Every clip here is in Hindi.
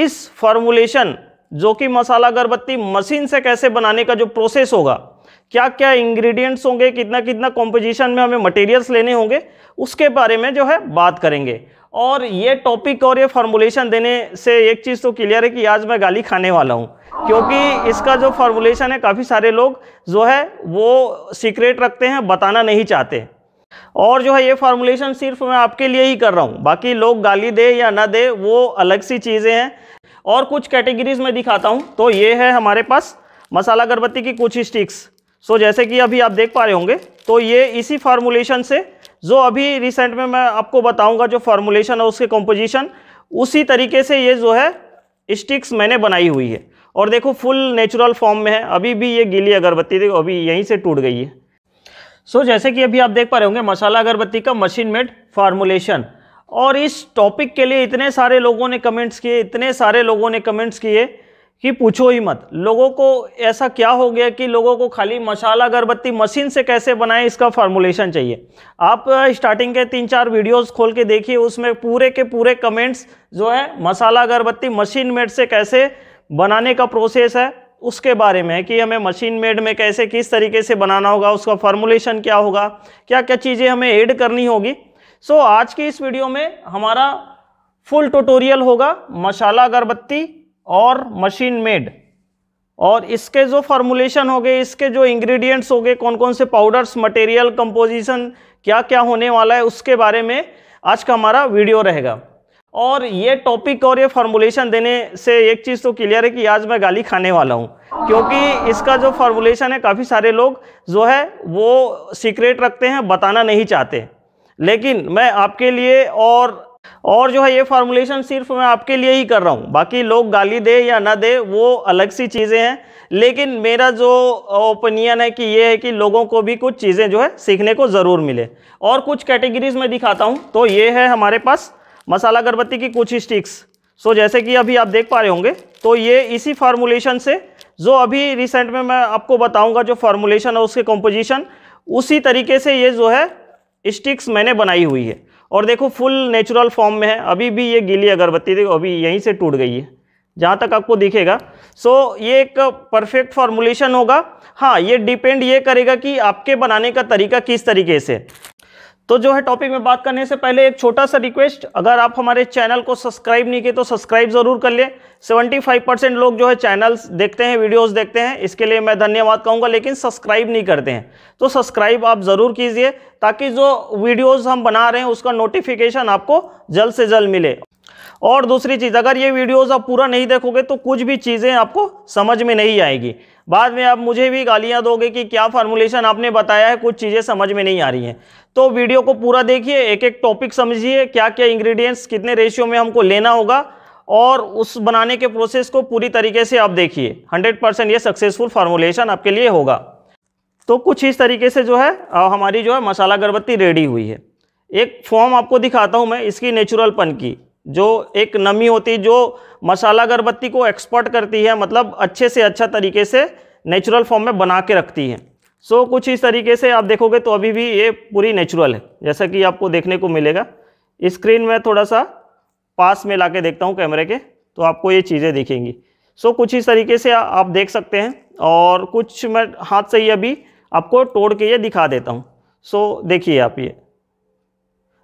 इस फॉर्मुलेशन जो कि मसाला अगरबत्ती मशीन से कैसे बनाने का जो प्रोसेस होगा क्या क्या इंग्रेडिएंट्स होंगे कितना कितना कॉम्पोजिशन में हमें मटेरियल्स लेने होंगे उसके बारे में जो है बात करेंगे और ये टॉपिक और ये फार्मूलेशन देने से एक चीज़ तो क्लियर है कि आज मैं गाली खाने वाला हूँ क्योंकि इसका जो फार्मूलेशन है काफ़ी सारे लोग जो है वो सीक्रेट रखते हैं बताना नहीं चाहते और जो है ये फार्मूलेशन सिर्फ मैं आपके लिए ही कर रहा हूँ बाकी लोग गाली दे या ना दे वो अलग सी चीज़ें हैं और कुछ कैटेगरीज में दिखाता हूँ तो ये है हमारे पास मसाला अगरबत्ती की कुछ स्टिक्स सो जैसे कि अभी आप देख पा रहे होंगे तो ये इसी फार्मूलेशन से जो अभी रिसेंट में मैं आपको बताऊँगा जो फार्मूलेशन है उसके कंपोजिशन उसी तरीके से ये जो है स्टिक्स मैंने बनाई हुई है और देखो फुल नेचुरल फॉर्म में है अभी भी ये गीली अगरबत्ती देखो अभी यहीं से टूट गई है सो so, जैसे कि अभी आप देख पा रहे होंगे मसाला अगरबत्ती का मशीन मेड फार्मूलेशन और इस टॉपिक के लिए इतने सारे लोगों ने कमेंट्स किए इतने सारे लोगों ने कमेंट्स किए कि पूछो ही मत लोगों को ऐसा क्या हो गया कि लोगों को खाली मसाला अगरबत्ती मशीन से कैसे बनाए इसका फार्मूलेशन चाहिए आप स्टार्टिंग के तीन चार वीडियोस खोल के देखिए उसमें पूरे के पूरे कमेंट्स जो है मसाला अगरबत्ती मशीन मेड से कैसे बनाने का प्रोसेस है उसके बारे में कि हमें मशीन मेड में कैसे किस तरीके से बनाना होगा उसका फॉर्मुलेशन क्या होगा क्या क्या चीज़ें हमें ऐड करनी होगी सो so, आज की इस वीडियो में हमारा फुल ट्यूटोरियल होगा मसाला अगरबत्ती और मशीन मेड और इसके जो फार्मूलेशन हो गए इसके जो इंग्रेडिएंट्स हो गए कौन कौन से पाउडर्स मटेरियल कंपोजिशन क्या क्या होने वाला है उसके बारे में आज का हमारा वीडियो रहेगा और ये टॉपिक और ये फार्मूलेशन देने से एक चीज़ तो क्लियर है कि आज मैं गाली खाने वाला हूँ क्योंकि इसका जो फार्मूलेशन है काफ़ी सारे लोग जो है वो सीक्रेट रखते हैं बताना नहीं चाहते लेकिन मैं आपके लिए और और जो है ये फार्मूलेशन सिर्फ मैं आपके लिए ही कर रहा हूँ बाकी लोग गाली दे या ना दे वो अलग सी चीज़ें हैं लेकिन मेरा जो ओपिनियन है कि ये है कि लोगों को भी कुछ चीज़ें जो है सीखने को ज़रूर मिले और कुछ कैटेगरीज में दिखाता हूँ तो ये है हमारे पास मसाला अगरबत्ती की कुछ स्टिक्स सो जैसे कि अभी आप देख पा रहे होंगे तो ये इसी फार्मूलेशन से जो अभी रिसेंट में मैं आपको बताऊंगा जो फार्मूलेशन है उसके कंपोजिशन उसी तरीके से ये जो है स्टिक्स मैंने बनाई हुई है और देखो फुल नेचुरल फॉर्म में है अभी भी ये गीली अगरबत्ती देखो अभी यहीं से टूट गई है जहाँ तक आपको दिखेगा सो ये एक परफेक्ट फार्मूलेशन होगा हाँ ये डिपेंड ये करेगा कि आपके बनाने का तरीका किस तरीके से तो जो है टॉपिक में बात करने से पहले एक छोटा सा रिक्वेस्ट अगर आप हमारे चैनल को सब्सक्राइब नहीं किए तो सब्सक्राइब ज़रूर कर ले 75 परसेंट लोग जो है चैनल्स देखते हैं वीडियोस देखते हैं इसके लिए मैं धन्यवाद कहूँगा लेकिन सब्सक्राइब नहीं करते हैं तो सब्सक्राइब आप ज़रूर कीजिए ताकि जो वीडियोज़ हम बना रहे हैं उसका नोटिफिकेशन आपको जल्द से जल्द मिले और दूसरी चीज़ अगर ये वीडियोज़ आप पूरा नहीं देखोगे तो कुछ भी चीज़ें आपको समझ में नहीं आएगी बाद में आप मुझे भी गालियां दोगे कि क्या फार्मूलेशन आपने बताया है कुछ चीज़ें समझ में नहीं आ रही हैं तो वीडियो को पूरा देखिए एक एक टॉपिक समझिए क्या क्या इंग्रेडिएंट्स कितने रेशियो में हमको लेना होगा और उस बनाने के प्रोसेस को पूरी तरीके से आप देखिए 100 परसेंट ये सक्सेसफुल फार्मूलेशन आपके लिए होगा तो कुछ इस तरीके से जो है हमारी जो है मसाला अगरबत्ती रेडी हुई है एक फॉर्म आपको दिखाता हूँ मैं इसकी नेचुरलपन की जो एक नमी होती है जो मसाला अगरबत्ती को एक्सपर्ट करती है मतलब अच्छे से अच्छा तरीके से नेचुरल फॉर्म में बना के रखती है सो so, कुछ इस तरीके से आप देखोगे तो अभी भी ये पूरी नेचुरल है जैसा कि आपको देखने को मिलेगा स्क्रीन में थोड़ा सा पास में ला के देखता हूँ कैमरे के तो आपको ये चीज़ें दिखेंगी सो so, कुछ इस तरीके से आप देख सकते हैं और कुछ मैं हाथ से ही अभी आपको तोड़ के ये दिखा देता हूँ सो so, देखिए आप ये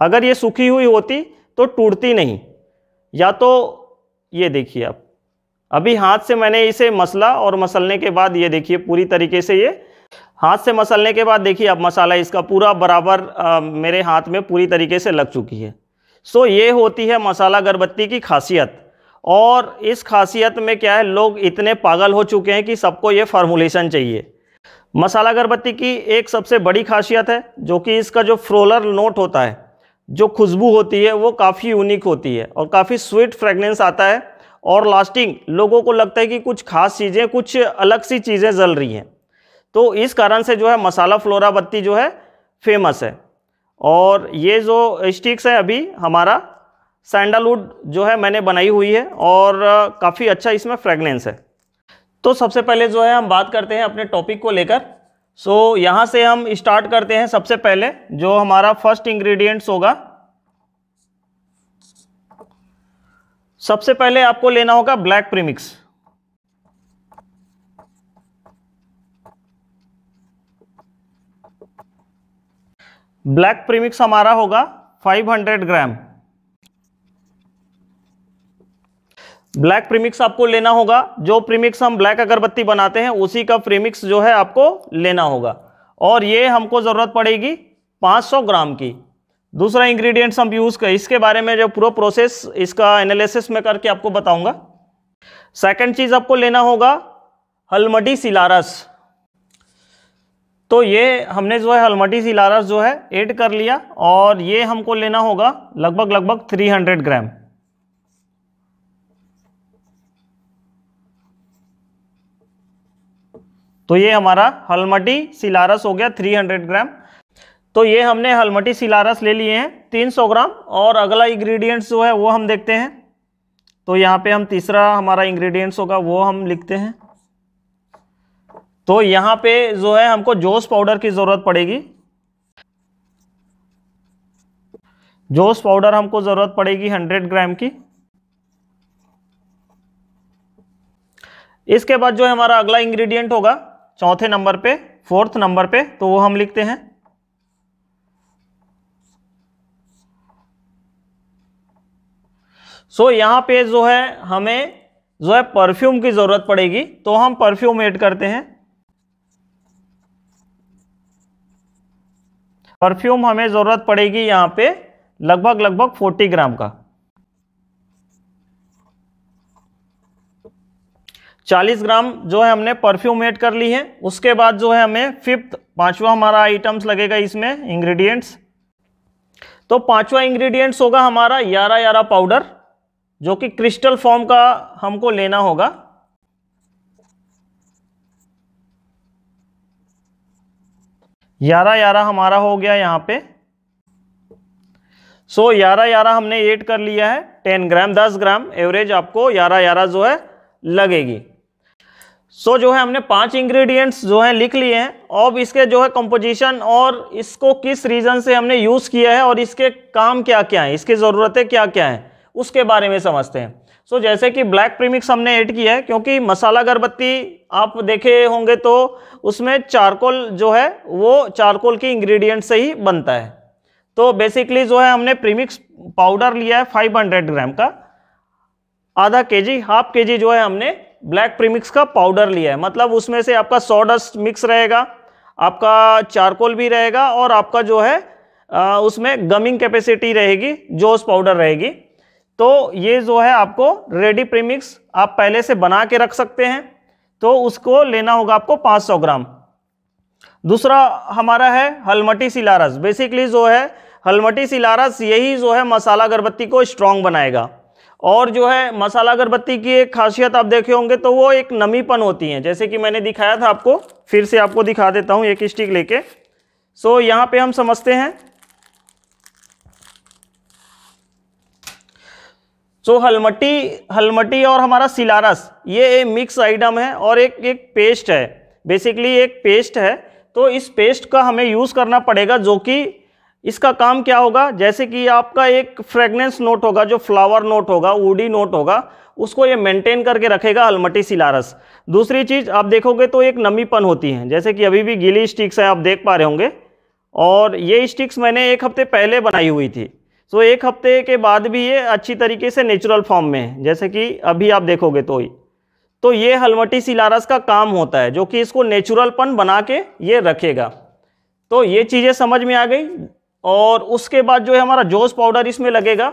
अगर ये सूखी हुई होती तो टूटती नहीं या तो ये देखिए आप अभी हाथ से मैंने इसे मसला और मसलने के बाद ये देखिए पूरी तरीके से ये हाथ से मसलने के बाद देखिए अब मसाला इसका पूरा बराबर आ, मेरे हाथ में पूरी तरीके से लग चुकी है सो ये होती है मसाला अगरबत्ती की खासियत और इस खासियत में क्या है लोग इतने पागल हो चुके हैं कि सबको ये फार्मूलेशन चाहिए मसाला अगरबत्ती की एक सबसे बड़ी खासियत है जो कि इसका जो फ्रोलर नोट होता है जो खुशबू होती है वो काफ़ी यूनिक होती है और काफ़ी स्वीट फ्रेगनेंस आता है और लास्टिंग लोगों को लगता है कि कुछ खास चीज़ें कुछ अलग सी चीज़ें जल रही हैं तो इस कारण से जो है मसाला फ्लोरा बत्ती जो है फेमस है और ये जो स्टिक्स है अभी हमारा सैंडलवुड जो है मैंने बनाई हुई है और काफ़ी अच्छा इसमें फ्रेगनेंस है तो सबसे पहले जो है हम बात करते हैं अपने टॉपिक को लेकर सो so, यहाँ से हम स्टार्ट करते हैं सबसे पहले जो हमारा फर्स्ट इंग्रेडिएंट्स होगा सबसे पहले आपको लेना होगा ब्लैक प्रीमिक्स ब्लैक प्रीमिक्स हमारा होगा 500 ग्राम ब्लैक प्रीमिक्स आपको लेना होगा जो प्रीमिक्स हम ब्लैक अगरबत्ती बनाते हैं उसी का प्रीमिक्स जो है आपको लेना होगा और ये हमको ज़रूरत पड़ेगी 500 ग्राम की दूसरा इंग्रेडिएंट्स हम यूज़ कर इसके बारे में जो पूरा प्रोसेस इसका एनालिसिस में करके आपको बताऊंगा सेकंड चीज़ आपको लेना होगा हलमटी सिलारस तो ये हमने जो है हलमटी सिलारस जो है एड कर लिया और ये हमको लेना होगा लगभग लगभग थ्री ग्राम तो ये हमारा हलमटी सिलारस हो गया 300 ग्राम तो ये हमने हलमटी सिलारस ले लिए हैं 300 ग्राम और अगला इंग्रेडिएंट्स जो है वो हम देखते हैं तो यहाँ पे हम तीसरा हमारा इंग्रेडिएंट्स होगा वो हम लिखते हैं तो यहाँ पे जो है हमको जोश पाउडर की ज़रूरत पड़ेगी जोश पाउडर हमको ज़रूरत पड़ेगी 100 ग्राम की इसके बाद जो है हमारा अगला इंग्रेडिएंट होगा चौथे नंबर पे फोर्थ नंबर पे तो वो हम लिखते हैं सो so, यहां पे जो है हमें जो है परफ्यूम की ज़रूरत पड़ेगी तो हम परफ्यूम ऐड करते हैं परफ्यूम हमें ज़रूरत पड़ेगी यहां पे लगभग लगभग 40 ग्राम का 40 ग्राम जो है हमने परफ्यूम ऐड कर ली है उसके बाद जो है हमें फिफ्थ पांचवा हमारा आइटम्स लगेगा इसमें इंग्रेडिएंट्स तो पांचवा इंग्रेडिएंट्स होगा हमारा यारा यारा पाउडर जो कि क्रिस्टल फॉर्म का हमको लेना होगा यारा यारा हमारा हो गया यहाँ पे सो so, यारा यारा हमने ऐड कर लिया है 10 ग्राम 10 ग्राम एवरेज आपको यारा यारा जो है लगेगी सो so, जो है हमने पांच इंग्रेडिएंट्स जो है लिख लिए हैं अब इसके जो है कंपोजिशन और इसको किस रीज़न से हमने यूज़ किया है और इसके काम क्या क्या हैं इसकी ज़रूरतें क्या क्या हैं उसके बारे में समझते हैं सो so, जैसे कि ब्लैक प्रीमिक्स हमने ऐड किया है क्योंकि मसाला अगरबत्ती आप देखे होंगे तो उसमें चारकोल जो है वो चारकोल की इंग्रीडियंट से ही बनता है तो बेसिकली जो है हमने प्रीमिक्स पाउडर लिया है फाइव ग्राम का आधा के जी हाफ जी जो है हमने ब्लैक प्रीमिक्स का पाउडर लिया है मतलब उसमें से आपका सोडस्ट मिक्स रहेगा आपका चारकोल भी रहेगा और आपका जो है आ, उसमें गमिंग कैपेसिटी रहेगी जोस पाउडर रहेगी तो ये जो है आपको रेडी प्रीमिक्स आप पहले से बना के रख सकते हैं तो उसको लेना होगा आपको 500 ग्राम दूसरा हमारा है हलमटी सिलारस बेसिकली जो है हलमटी सिलारस यही जो है मसाला अगरबत्ती को स्ट्रांग बनाएगा और जो है मसाला अगरबत्ती की एक खासियत आप देखे होंगे तो वो एक नमीपन होती है जैसे कि मैंने दिखाया था आपको फिर से आपको दिखा देता हूँ एक स्टिक लेके सो यहाँ पे हम समझते हैं सो हलमटी हलमटी और हमारा सिलारस ये एक मिक्स आइटम है और एक एक पेस्ट है बेसिकली एक पेस्ट है तो इस पेस्ट का हमें यूज़ करना पड़ेगा जो कि इसका काम क्या होगा जैसे कि आपका एक फ्रेगनेंस नोट होगा जो फ्लावर नोट होगा वूडी नोट होगा उसको ये मेंटेन करके रखेगा अलमटी सिलारस दूसरी चीज़ आप देखोगे तो एक नमीपन होती है जैसे कि अभी भी गीली स्टिक्स हैं आप देख पा रहे होंगे और ये स्टिक्स मैंने एक हफ्ते पहले बनाई हुई थी सो तो एक हफ्ते के बाद भी ये अच्छी तरीके से नेचुरल फॉर्म में है जैसे कि अभी आप देखोगे तो ही तो ये हलमटी सिलारस का काम होता है जो कि इसको नेचुरलपन बना के ये रखेगा तो ये चीज़ें समझ में आ गई और उसके बाद जो है हमारा जोश पाउडर इसमें लगेगा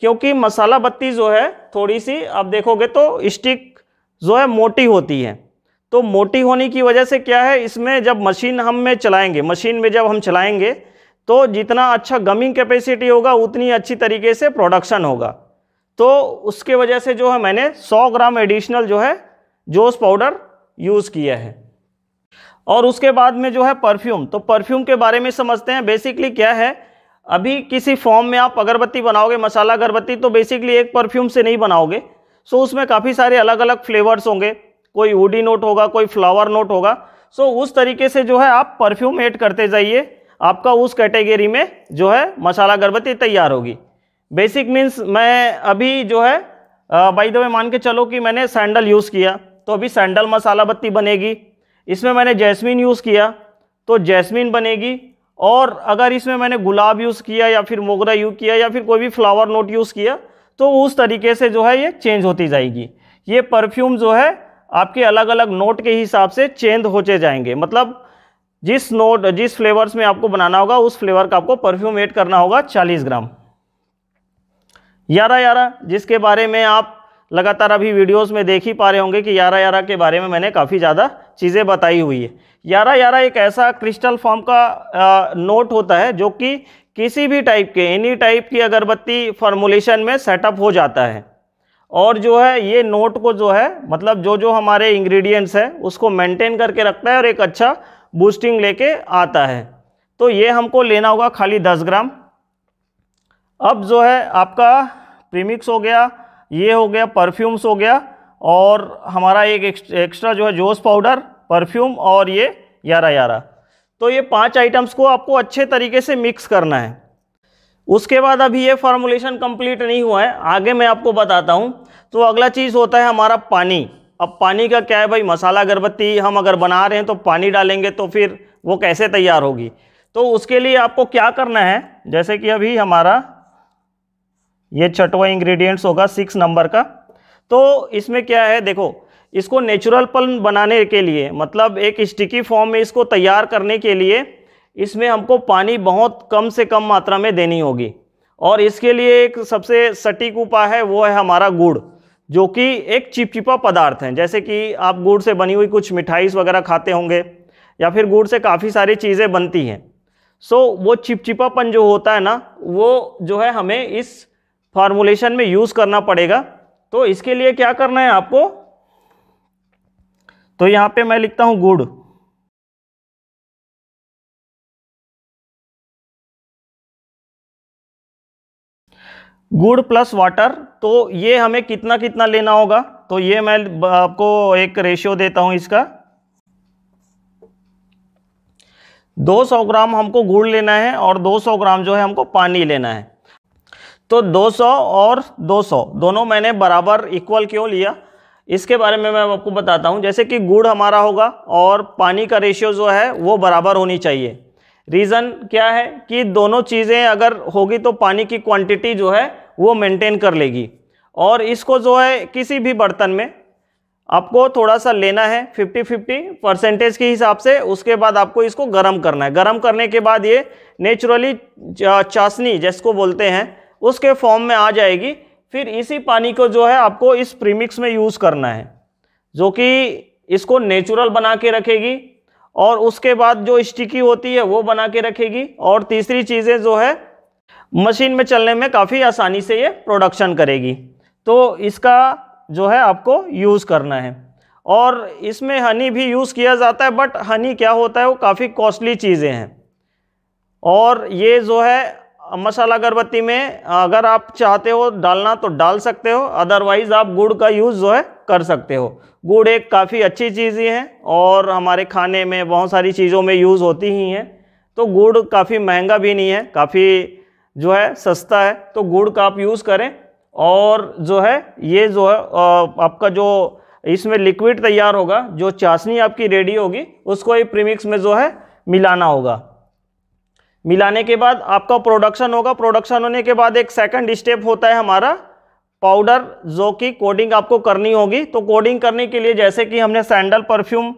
क्योंकि मसाला बत्ती जो है थोड़ी सी आप देखोगे तो स्टिक जो है मोटी होती है तो मोटी होने की वजह से क्या है इसमें जब मशीन हम में चलाएंगे मशीन में जब हम चलाएंगे तो जितना अच्छा गमिंग कैपेसिटी होगा उतनी अच्छी तरीके से प्रोडक्शन होगा तो उसके वजह से जो है मैंने 100 ग्राम एडिशनल जो है जोश पाउडर यूज़ किया है और उसके बाद में जो है परफ्यूम तो परफ्यूम के बारे में समझते हैं बेसिकली क्या है अभी किसी फॉर्म में आप अगरबत्ती बनाओगे मसाला अगरबत्ती तो बेसिकली एक परफ्यूम से नहीं बनाओगे सो उसमें काफ़ी सारे अलग अलग फ्लेवर्स होंगे कोई वुडी नोट होगा कोई फ्लावर नोट होगा सो उस तरीके से जो है आप परफ्यूम ऐड करते जाइए आपका उस कैटेगरी में जो है मसाला अगरबत्ती तैयार होगी बेसिक मीन्स मैं अभी जो है बाई द वे मान के चलो कि मैंने सैंडल यूज़ किया तो अभी सैंडल मसाला बत्ती बनेगी इसमें मैंने जैस्मिन यूज़ किया तो जैस्मिन बनेगी और अगर इसमें मैंने गुलाब यूज़ किया या फिर मोगरा यूज़ किया या फिर कोई भी फ्लावर नोट यूज़ किया तो उस तरीके से जो है ये चेंज होती जाएगी ये परफ्यूम जो है आपके अलग अलग नोट के हिसाब से चेंज होते जाएंगे मतलब जिस नोट जिस फ्लेवर्स में आपको बनाना होगा उस फ्लेवर का आपको परफ्यूम ऐड करना होगा 40 ग्राम यारा यारा जिसके बारे में आप लगातार अभी वीडियोस में देख ही पा रहे होंगे कि यारा यारा के बारे में मैंने काफ़ी ज़्यादा चीज़ें बताई हुई है यारा यारा एक ऐसा क्रिस्टल फॉर्म का आ, नोट होता है जो कि किसी भी टाइप के एनी टाइप की अगरबत्ती फार्मूलेशन में सेटअप हो जाता है और जो है ये नोट को जो है मतलब जो जो हमारे इंग्रेडिएंट्स है उसको मेंटेन करके रखता है और एक अच्छा बूस्टिंग लेके आता है तो ये हमको लेना होगा खाली दस ग्राम अब जो है आपका प्रीमिक्स हो गया ये हो गया परफ्यूम्स हो गया और हमारा एक एक्स्ट्रा जो है जोश पाउडर परफ्यूम और ये यारा यारा तो ये पांच आइटम्स को आपको अच्छे तरीके से मिक्स करना है उसके बाद अभी ये फार्मूलेशन कंप्लीट नहीं हुआ है आगे मैं आपको बताता हूँ तो अगला चीज़ होता है हमारा पानी अब पानी का क्या है भाई मसाला अगरबत्ती हम अगर बना रहे हैं तो पानी डालेंगे तो फिर वो कैसे तैयार होगी तो उसके लिए आपको क्या करना है जैसे कि अभी हमारा ये छठवा इंग्रेडिएंट्स होगा सिक्स नंबर का तो इसमें क्या है देखो इसको नेचुरल पल्प बनाने के लिए मतलब एक स्टिकी फॉर्म में इसको तैयार करने के लिए इसमें हमको पानी बहुत कम से कम मात्रा में देनी होगी और इसके लिए एक सबसे सटीक उपाय है वो है हमारा गुड़ जो कि एक चिपचिपा पदार्थ है जैसे कि आप गुड़ से बनी हुई कुछ मिठाईस वगैरह खाते होंगे या फिर गुड़ से काफ़ी सारी चीज़ें बनती हैं सो so, वो चिपचिपापन जो होता है ना वो जो है हमें इस फार्मूलेशन में यूज़ करना पड़ेगा तो इसके लिए क्या करना है आपको तो यहां पे मैं लिखता हूं गुड़ गुड़ प्लस वाटर तो ये हमें कितना कितना लेना होगा तो ये मैं आपको एक रेशियो देता हूं इसका 200 ग्राम हमको गुड़ लेना है और 200 ग्राम जो है हमको पानी लेना है तो 200 और 200 दोनों मैंने बराबर इक्वल क्यों लिया इसके बारे में मैं आपको बताता हूँ जैसे कि गुड़ हमारा होगा और पानी का रेशियो जो है वो बराबर होनी चाहिए रीज़न क्या है कि दोनों चीज़ें अगर होगी तो पानी की क्वांटिटी जो है वो मेंटेन कर लेगी और इसको जो है किसी भी बर्तन में आपको थोड़ा सा लेना है 50-50 परसेंटेज के हिसाब से उसके बाद आपको इसको गर्म करना है गर्म करने के बाद ये नेचुरली चाशनी जिसको बोलते हैं उसके फॉर्म में आ जाएगी फिर इसी पानी को जो है आपको इस प्रीमिक्स में यूज़ करना है जो कि इसको नेचुरल बना के रखेगी और उसके बाद जो स्टिकी होती है वो बना के रखेगी और तीसरी चीज़ें जो है मशीन में चलने में काफ़ी आसानी से ये प्रोडक्शन करेगी तो इसका जो है आपको यूज़ करना है और इसमें हनी भी यूज़ किया जाता है बट हनी क्या होता है वो काफ़ी कॉस्टली चीज़ें हैं और ये जो है मसाला अगरबत्ती में अगर आप चाहते हो डालना तो डाल सकते हो अदरवाइज़ आप गुड़ का यूज़ जो है कर सकते हो गुड़ एक काफ़ी अच्छी चीज़ ही है और हमारे खाने में बहुत सारी चीज़ों में यूज़ होती ही हैं तो गुड़ काफ़ी महंगा भी नहीं है काफ़ी जो है सस्ता है तो गुड़ का आप यूज़ करें और जो है ये जो है आपका जो इसमें लिक्विड तैयार होगा जो चाशनी आपकी रेडी होगी उसको ये प्रीमिक्स में जो है मिलाना होगा मिलाने के बाद आपका प्रोडक्शन होगा प्रोडक्शन होने के बाद एक सेकंड स्टेप होता है हमारा पाउडर जो कि कोडिंग आपको करनी होगी तो कोडिंग करने के लिए जैसे कि हमने sandal perfume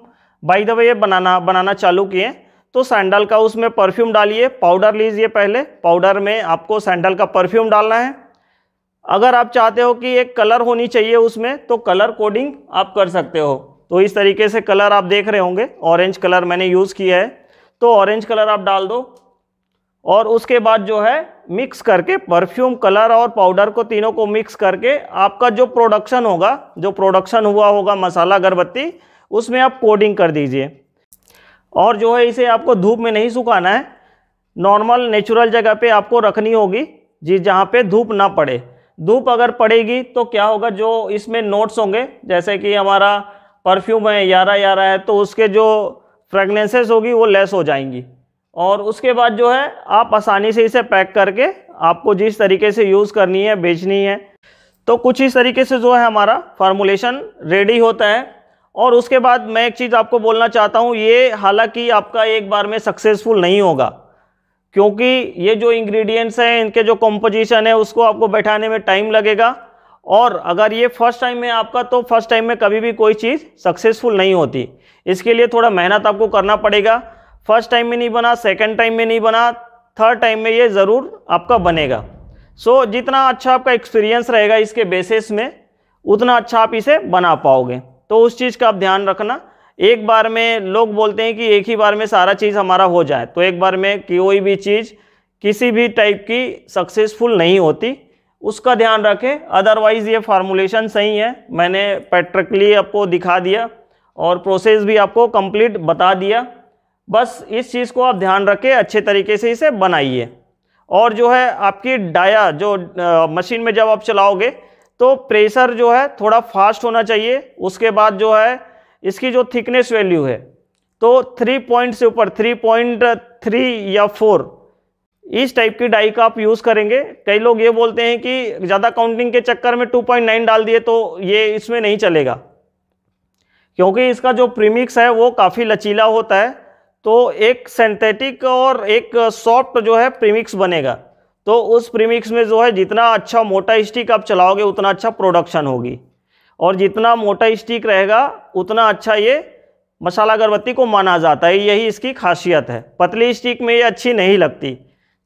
by the way ये बनाना बनाना चालू किए तो सैंडल का उसमें परफ्यूम डालिए पाउडर लीजिए पहले पाउडर में आपको सैंडल का परफ्यूम डालना है अगर आप चाहते हो कि एक कलर होनी चाहिए उसमें तो कलर कोडिंग आप कर सकते हो तो इस तरीके से कलर आप देख रहे होंगे ऑरेंज कलर मैंने यूज़ किया है तो ऑरेंज कलर आप डाल दो और उसके बाद जो है मिक्स करके परफ्यूम कलर और पाउडर को तीनों को मिक्स करके आपका जो प्रोडक्शन होगा जो प्रोडक्शन हुआ होगा मसाला अगरबत्ती उसमें आप कोडिंग कर दीजिए और जो है इसे आपको धूप में नहीं सुखाना है नॉर्मल नेचुरल जगह पे आपको रखनी होगी जी जहाँ पे धूप ना पड़े धूप अगर पड़ेगी तो क्या होगा जो इसमें नोट्स होंगे जैसे कि हमारा परफ्यूम है यारा यारा है तो उसके जो फ्रेगनेंसेस होगी वो लेस हो जाएंगी और उसके बाद जो है आप आसानी से इसे पैक करके आपको जिस तरीके से यूज़ करनी है बेचनी है तो कुछ इस तरीके से जो है हमारा फार्मूलेशन रेडी होता है और उसके बाद मैं एक चीज़ आपको बोलना चाहता हूँ ये हालांकि आपका एक बार में सक्सेसफुल नहीं होगा क्योंकि ये जो इंग्रेडिएंट्स हैं इनके जो कॉम्पोजिशन है उसको आपको बैठाने में टाइम लगेगा और अगर ये फर्स्ट टाइम में आपका तो फर्स्ट टाइम में कभी भी कोई चीज़ सक्सेसफुल नहीं होती इसके लिए थोड़ा मेहनत आपको करना पड़ेगा फर्स्ट टाइम में नहीं बना सेकंड टाइम में नहीं बना थर्ड टाइम में ये ज़रूर आपका बनेगा सो so, जितना अच्छा आपका एक्सपीरियंस रहेगा इसके बेसिस में उतना अच्छा आप इसे बना पाओगे तो उस चीज़ का आप ध्यान रखना एक बार में लोग बोलते हैं कि एक ही बार में सारा चीज़ हमारा हो जाए तो एक बार में कोई भी चीज़ किसी भी टाइप की सक्सेसफुल नहीं होती उसका ध्यान रखें अदरवाइज़ ये फार्मूलेशन सही है मैंने पैट्रिकली आपको दिखा दिया और प्रोसेस भी आपको कंप्लीट बता दिया बस इस चीज़ को आप ध्यान रखें अच्छे तरीके से इसे बनाइए और जो है आपकी डाया जो मशीन में जब आप चलाओगे तो प्रेशर जो है थोड़ा फास्ट होना चाहिए उसके बाद जो है इसकी जो थिकनेस वैल्यू है तो थ्री पॉइंट से ऊपर थ्री पॉइंट थ्री या फोर इस टाइप की डाई का आप यूज़ करेंगे कई लोग ये बोलते हैं कि ज़्यादा काउंटिंग के चक्कर में टू पॉइंट नाइन डाल दिए तो ये इसमें नहीं चलेगा क्योंकि इसका जो प्रीमिक्स है वो काफ़ी लचीला होता है तो एक सिंथेटिक और एक सॉफ्ट जो है प्रीमिक्स बनेगा तो उस प्रीमिक्स में जो है जितना अच्छा मोटा स्टिक आप चलाओगे उतना अच्छा प्रोडक्शन होगी और जितना मोटा स्टिक रहेगा उतना अच्छा ये मसाला अगरबत्ती को माना जाता है यही इसकी खासियत है पतली स्टिक में ये अच्छी नहीं लगती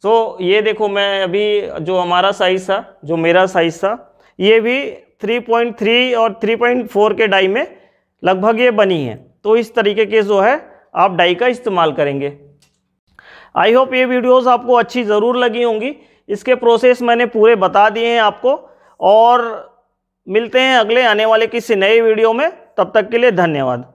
तो ये देखो मैं अभी जो हमारा साइज़ था जो मेरा साइज़ था ये भी 3.3 और 3.4 के डाई में लगभग ये बनी है तो इस तरीके के जो है आप डाई का इस्तेमाल करेंगे आई होप ये वीडियोस आपको अच्छी ज़रूर लगी होंगी इसके प्रोसेस मैंने पूरे बता दिए हैं आपको और मिलते हैं अगले आने वाले किसी नए वीडियो में तब तक के लिए धन्यवाद